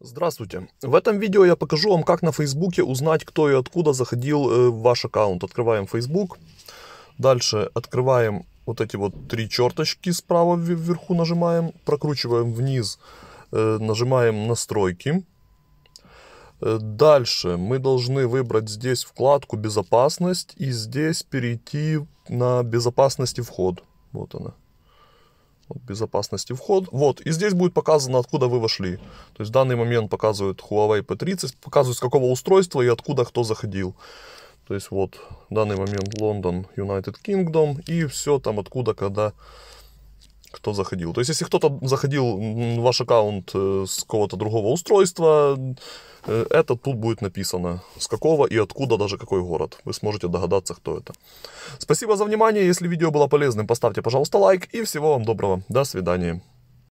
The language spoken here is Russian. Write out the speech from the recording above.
Здравствуйте! В этом видео я покажу вам, как на Фейсбуке узнать, кто и откуда заходил э, в ваш аккаунт. Открываем Facebook. Дальше открываем вот эти вот три черточки справа вверху нажимаем. Прокручиваем вниз, э, нажимаем «Настройки». Э, дальше мы должны выбрать здесь вкладку «Безопасность» и здесь перейти на «Безопасность и вход». Вот она безопасности вход. Вот, и здесь будет показано, откуда вы вошли. То есть в данный момент показывают Huawei P30, показывают с какого устройства и откуда кто заходил. То есть вот в данный момент Лондон, United Kingdom и все там откуда, когда кто заходил. То есть, если кто-то заходил в ваш аккаунт э, с какого-то другого устройства, э, это тут будет написано, с какого и откуда, даже какой город. Вы сможете догадаться, кто это. Спасибо за внимание. Если видео было полезным, поставьте, пожалуйста, лайк. И всего вам доброго. До свидания.